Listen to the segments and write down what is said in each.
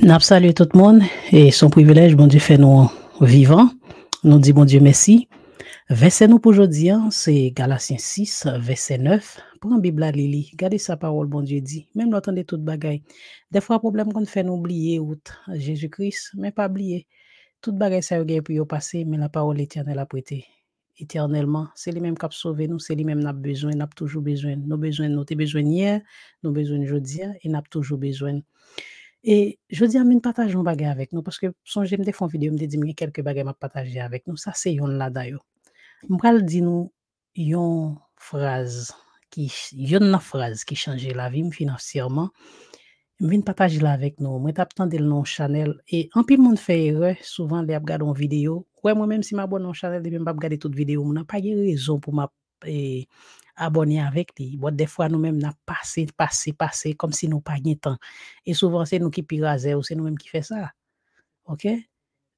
Nous saluons tout le monde et son privilège, bon Dieu, fait nous vivants. Nous disons, bon Dieu, merci. Verset nous pour aujourd'hui, hein, c'est Galatiens 6, verset 9. Prends Bible à Lili, gardez sa parole, bon Dieu dit. Même tout toute bagaille. Des fois, problème qu'on fait nous oublier, Jésus-Christ, mais pas oublier. Toute bagaille, ça y est pour passer, mais la parole éternelle a prêté éternellement. C'est lui-même qui a sauvé nous, c'est lui-même qui a besoin, n'a toujours besoin. Nous besoin, nous avons besoin hier, nous besoin aujourd'hui et n'a toujours besoin. Et je dis à mine partage nos bagages avec nous parce que son j'aime des fonds vidéo me dit que quelques bagages à partager avec nous ça c'est yon là d'ailleurs. le dit nous yon phrase qui yon la phrase qui changeait la vie financièrement. M'vin partager là avec nous. Moi t'ap tande le nom Chanel et en plus, monde fait erreur souvent les regarder en vidéo. Ouais moi même si m'abonne non Chanel même pas regarder toute vidéo, Je n'ai pas de raison pour m'a et abonner avec lui. des fois, nous-mêmes, nous passé, passé, passé, comme si nous pas de temps. Et souvent, c'est nous qui piraser ou c'est nous-mêmes qui fait ça. OK?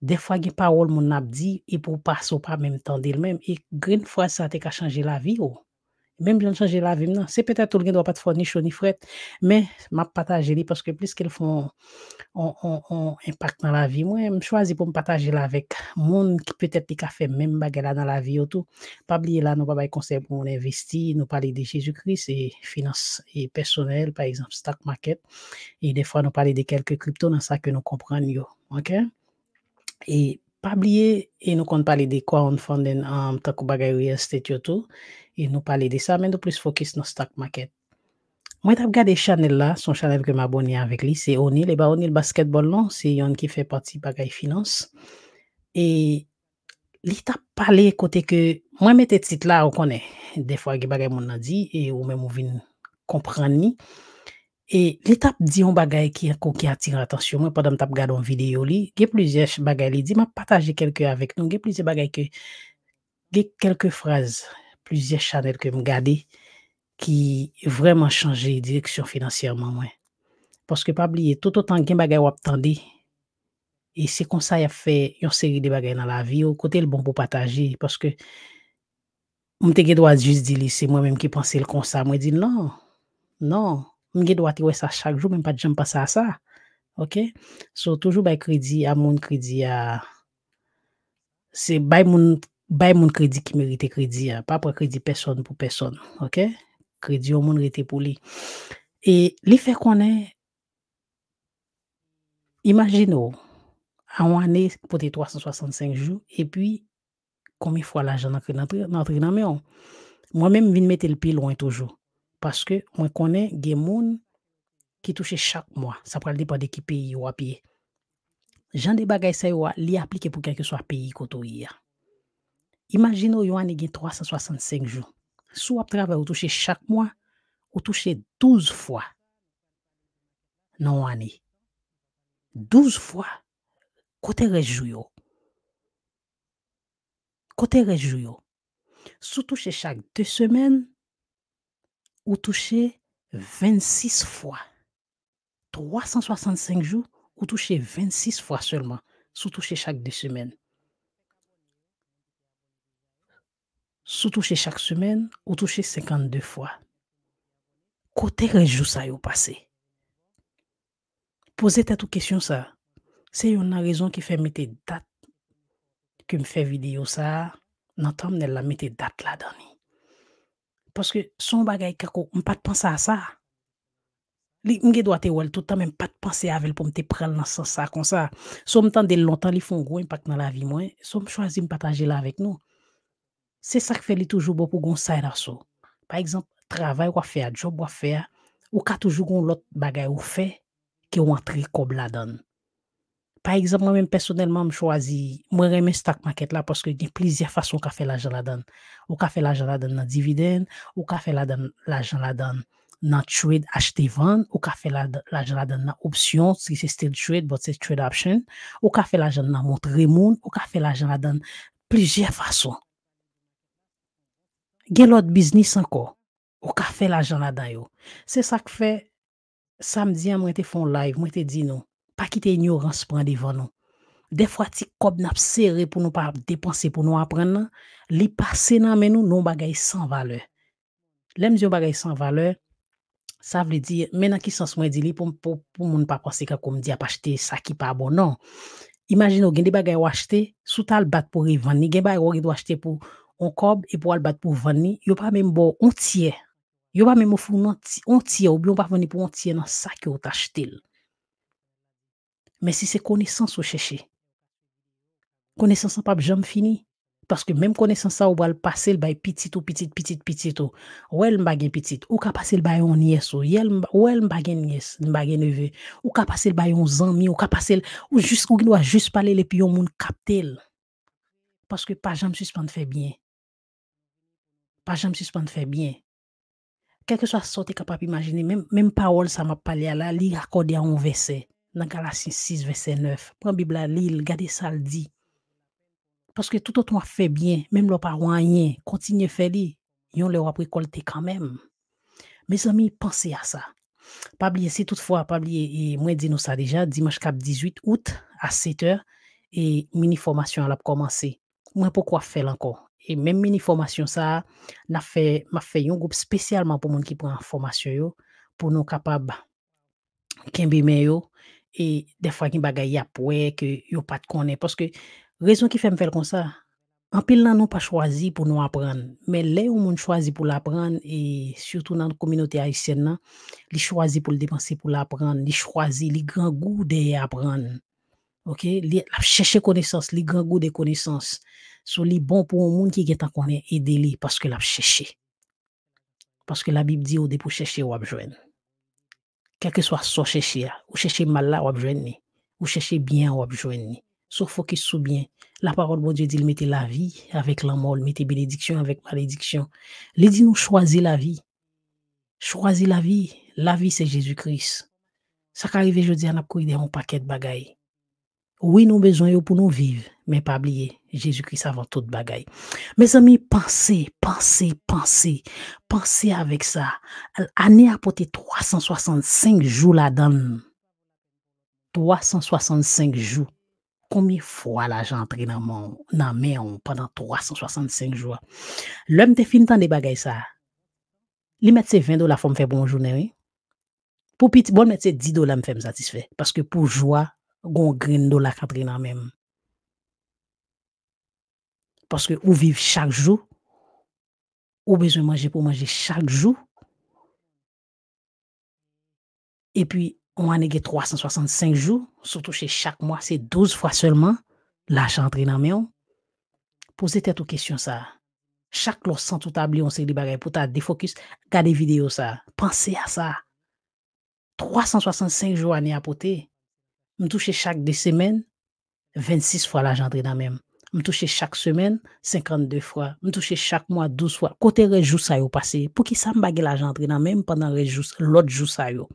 Des fois, il y des paroles dit et pour passer pas même temps même Et une fois, ça a changé la vie. Oh. Même si je change la vie maintenant, c'est peut-être que tout le monde ne doit pas te fournir chaud, ni fret, mais je partage parce que plus qu'elle a un impact dans la vie, moi, je choisis pour me partager avec monde qui peut-être a fait même bagarre dans la vie. Pas oublier là nous pour investir, nous parler de Jésus-Christ et finances et personnels, par exemple, stock market. Et des fois, nous parler de quelques cryptos dans ça que nous comprenons pa oublier e nou kon pale de kwa on fonden um, takou bagay real estate yo tou, e nou pale de sa, men nou plis focus nou stock market. Mwen tap gade chanel la, son chanel ke m avec lui li, se Onil, e eh ba ben, Onil Basketball non, se yon ki fait pati bagay finance. E li tap pale kote ke, mwen mette tit la ou konen, defwa ge bagay moun nan di, e ou men mou vin komprani, e et l'étape dit un qui, attire l'attention. Moi, pendant que je regarde une vidéo, il y a plusieurs bagailles. Il dit, je partager quelques avec nous. Il y a plusieurs quelques phrases, plusieurs channels que je regarder qui vraiment changé direction financièrement. Parce que, pas oublier, tout autant que je regarde, et c'est comme ça qu'il a fait une série de bagailles dans la vie, au côté le bon pour partager. Parce que, je me juste dire c'est moi-même qui pense le comme ça. Moi, je dis, non, non. Je dois faire ça chaque jour, même pas de jamais passer à ça. OK? Donc, toujours, by crédit à mon crédit. C'est by mon crédit qui mérite crédit. Hein, pas pour crédit personne pour personne. OK? Crédit au monde rété pour lui. Et l'effet qu'on a, imaginons à un an, c'est peut-être 365 jours. Et puis, combien de fois l'argent est entré dans maison Moi-même, je viens de mettre le pied loin toujours parce que moi connais des gens qui touchent chaque mois ça prend dépend de qui pays ou pied gens des bagages ça ou appliquer pour quelque chose soit pays Imaginez imagine vous avez 365 jours Si avez travaillé, vous touche chaque mois vous touche 12 fois non pas 12 fois côté vous côté Si touche chaque deux semaines ou touché 26 fois. 365 jours, ou touché 26 fois seulement, sous toucher chaque deux semaines. Sous toucher chaque semaine, ou touché 52 fois. Côté rejou ça au passé. Posez tête question ça. C'est une raison qui fait mettre date que me fait vidéo ça. ne la mettre date là-dedans. Paske son bagay kako, m pa te pansa a sa. Li mge do a te wèl, toutan m m pa te pansa a vel pou m te pral nan san sa kon sa. Son m tende lontan li fon gwen pak nan la vi mwen, son m chwazi m patanje la vek nou. Se sak fe li toujou bo pou goun say nan so. Par exemple, travay wafè, job wafè, ou ka toujou goun lot bagay wafè ki wantri kob la don. Par exemple, mwen mwen personelman mwen chwazi mwen reme stak maket la poske gen plizye fason ka fe l'ajan la dan. Ou ka fe l'ajan la dan nan dividen, ou ka fe l'ajan la dan nan trade, achete van, ou ka fe l'ajan la dan nan option, si se stil trade, bot se trade option, ou ka fe l'ajan nan montre remoun, ou ka fe l'ajan la dan plizye fason. Gen lot biznis anko, ou ka fe l'ajan la dan yo. Se sa k fe, samdian mwen te fon live, mwen te di nou. pas quitter l'ignorance prend devant nous. Des fois, si nous n'a serrer pour nous pas dépenser, pour nous apprendre, les passer dans mais nous, non bagaille sans valeur. les yon bagaille sans valeur, ça veut dire, maintenant qui sens moi dit, pour pour pour ne pas penser que comme dit, pas acheter ça qui pas bon, non. Imaginez, vous avez des bagailles acheter, sous tal bat pour y vendre, vous avez des bagailles acheter pour un cob et pour le bat pour vendre, vous n'avez pas même bon entier. Vous n'avez pas même un entier, ou vous n'avez pas vendre pour entier dans ça que vous acheté. Mais si c'est connaissance ou chercher, connaissance pas jamais fini. Parce que même connaissance ça, ou va le passer le bail petit ou petit, petit, petit ou. Ou elle m'a petit. Ou ka passer le bail en yes ou. Ou elle m'a nièce, m'a neveu. Ou ka passer le bail en zami, ou ka passer ou juste, ou doit juste parler les puis on moun capter. Parce que pas jamais suspendre fait bien. Pas jamais suspendre fait bien. Quel que soit ce que capable imaginer, même, même parole ça m'a parlé la, li raccordé à un verset dans 6, verset 9. Prends Bible à l'île, gardez ça le dit. Parce que tout autant fait bien, même le pas continue à faire li, yon le wap récolter quand même. Mes amis, pensez à ça. Pas oublier, si toutefois, pas oublier, et moi, dis nous ça déjà, dimanche 18 août à 7 h et mini formation a commencé. Moi, pourquoi faire encore? Et même mini formation ça, n'a fait, m'a fait un groupe spécialement pour moi qui prend formation pour nous capables des yo, et des fois qui bagaille choses que yo pas de connaît parce que raison qui fait me faire comme ça en pile nous pas choisi pour nous apprendre mais les ou monde choisi pour l'apprendre et surtout dans la communauté haïtienne ils choisi pour le dépenser pour l'apprendre ils choisi les grand goût d'apprendre OK li chercher connaissance les grand goût de connaissance sur les bon pour un monde qui est en connaît aider li parce que l'a cherché parce que la Bible dit au dépôt chercher ou à quel que soit son chercher, ou chercher mal là, ou bien, ou chercher bien, ou abjoindre. Sauf focus sous bien. La parole de Dieu dit, mettez la vie avec la mort, mettez bénédiction avec malédiction. Il dit, nous choisir la vie. Choisis la vie. La vie, c'est Jésus-Christ. Ça qui arrive, aujourd'hui, on a un paquet de bagailles. Oui, nous avons besoin pour nous vivre, mais pas oublier. Jésus Christ avant tout bagay. Mes amis, pensez, pensez, pensez, pensez avèk sa. Anè apote 365 jou la dan. 365 jou. Komi fwa la jan tre nan mè yon, nan mè yon, pandan 365 jou. Lè m te fin tan de bagay sa. Li mè tse 20 do la fèm fèm bonjou, nè wè? Pou pit, bol mè tse 10 do la m fèm satisfè. Paskè pou jwa, gon grin do la katre nan mè yon. parce que vous vivez chaque jour, vous besoin de manger pour manger chaque jour. Et puis, on a 365 jours, surtout chez chaque mois, c'est 12 fois seulement l'argent entre dans même. Posez vous aux questions ça. Chaque lot sans tout tablier, on se des bagages pour ta défocus, regardez vidéo ça. Pensez à ça. 365 jours à apporter. Nous toucher chaque deux semaines, 26 fois l'argent entre dans même. m touche chak semen, 52 fwa, m touche chak mwa 12 fwa, kote rejou sa yo pase, pou ki sa m bagay la jantrina, mèm pandan rejou, lot jou sa yo.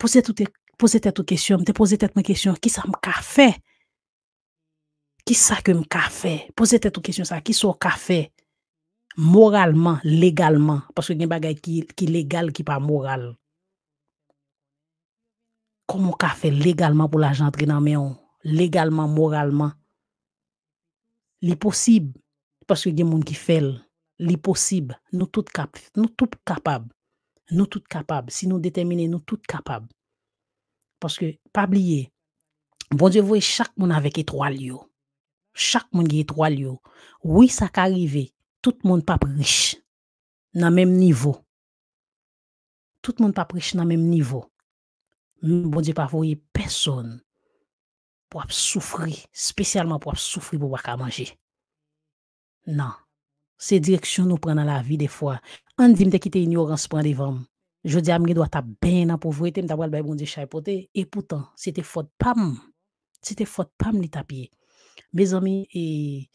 Pose e, te tou kesyon, me te pose te tou kesyon, ki sa m ka fe? Ki sa ke m ka fe? Pose te tou kesyon sa, ki sa ou ka fe? Moralman, legalman, paske gen bagay ki legal, ki pa moral. Kou m ka fe legalman pou la jantrina, mèm legalman, moralman, l'impossible parce que des gens qui font l'impossible, nous sommes tous capables, nous sommes tous capables, si nous déterminons, nous sommes tous capables. Parce que, pas oublier, bon Dieu, vous chaque monde avec trois lieux. Chaque monde qui est trois lieux. Oui, ça arrive. Tout le monde n'est pas riche. Dans le même niveau. Tout le monde n'est pas riche dans le même niveau. bon Dieu, vous voyez personne pour souffrir, spécialement pour souffrir pour pas manger. Non. C'est direction nous prenons la vie des fois. On dit me quitter ignorance prend des vents. Je dis à moi doit ta bien dans pauvreté, m'ta le bon Dieu chapoter et pourtant c'était faute pam. C'était faute pam les tapier. Mes amis et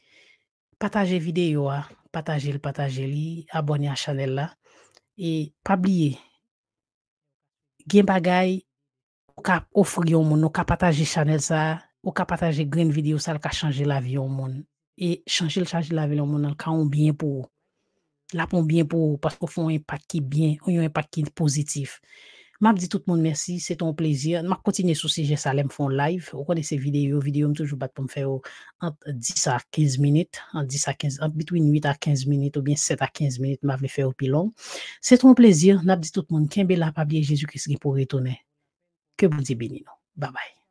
partagez vidéo hein. partagez le partagez li, abonnez à la chaîne là et pas oublier gen bagay ou ka ofri yon moun, ou ka ou partager une vidéo, video ça ka changé la vie monde. monde et le le de la vie au monde, elle ka bien pour. La pou bien pour Parce qu'on fait un impact qui bien, ou un impact qui pozitif. Map di tout le monde merci, c'est ton plaisir. Map continue, sou seje sa lem fon live. Ou kone se video, video m toujou bat pou m ou 10 à 15 minutes, en 10 à 15, entre between 8 à 15 minutes, ou bien 7 à 15 minutes, je vais faire ou pi long. ton plaisir. nap dit tout moun, kenbe la pabye jésus Christ qui pou Que Que vous di beni Bye bye.